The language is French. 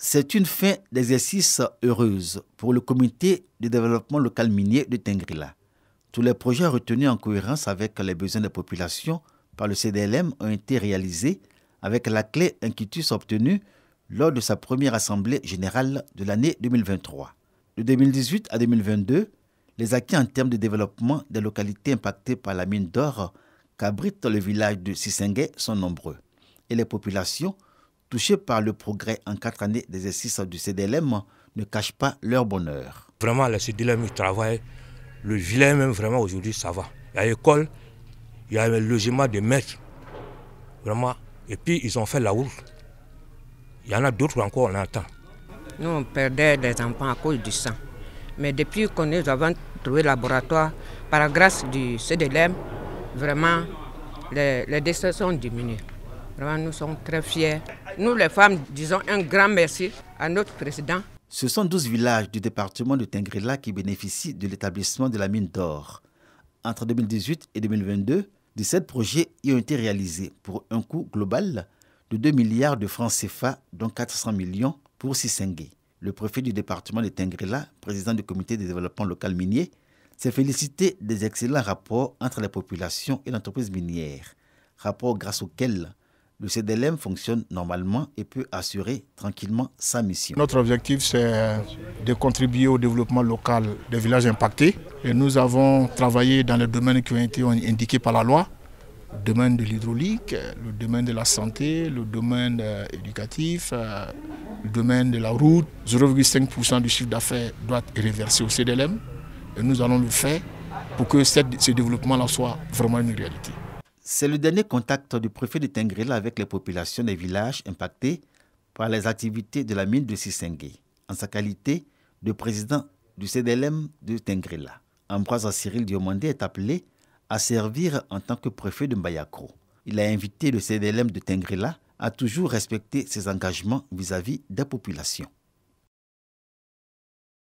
C'est une fin d'exercice heureuse pour le comité de développement local minier de Tengrila. Tous les projets retenus en cohérence avec les besoins des populations par le CDLM ont été réalisés avec la clé Inquitus obtenue lors de sa première assemblée générale de l'année 2023. De 2018 à 2022, les acquis en termes de développement des localités impactées par la mine d'or qu'abrite le village de Sisengue sont nombreux et les populations touchés par le progrès en quatre années d'exercice du CDLM, ne cachent pas leur bonheur. Vraiment, le CDLM, travaille. Le village même, vraiment, aujourd'hui, ça va. Il y a l'école, il y a un logement de maîtres. Vraiment. Et puis, ils ont fait la route. Il y en a d'autres encore, on entend. Nous, on perdait des enfants à cause du sang. Mais depuis qu'on nous avons trouvé le laboratoire, par la grâce du CDLM, vraiment, les, les décès sont diminués nous sommes très fiers. Nous, les femmes, disons un grand merci à notre président. Ce sont 12 villages du département de Tengrela qui bénéficient de l'établissement de la mine d'or. Entre 2018 et 2022, 17 projets y ont été réalisés pour un coût global de 2 milliards de francs CFA, dont 400 millions pour Sissengue. Le préfet du département de Tengrela, président du comité de développement local minier, s'est félicité des excellents rapports entre les populations et l'entreprise minière, rapports grâce auxquels le CDLM fonctionne normalement et peut assurer tranquillement sa mission. Notre objectif, c'est de contribuer au développement local des villages impactés. Et nous avons travaillé dans les domaines qui ont été indiqués par la loi. Le domaine de l'hydraulique, le domaine de la santé, le domaine euh, éducatif, euh, le domaine de la route. 0,5% du chiffre d'affaires doit être reversé au CDLM. Et nous allons le faire pour que ce développement-là soit vraiment une réalité. C'est le dernier contact du préfet de Tengrela avec les populations des villages impactés par les activités de la mine de Sissengue, en sa qualité de président du CDLM de Tengrela. Ambroise Cyril Diomandé est appelé à servir en tant que préfet de Mbayakro. Il a invité le CDLM de Tengrela à toujours respecter ses engagements vis à -vis des populations.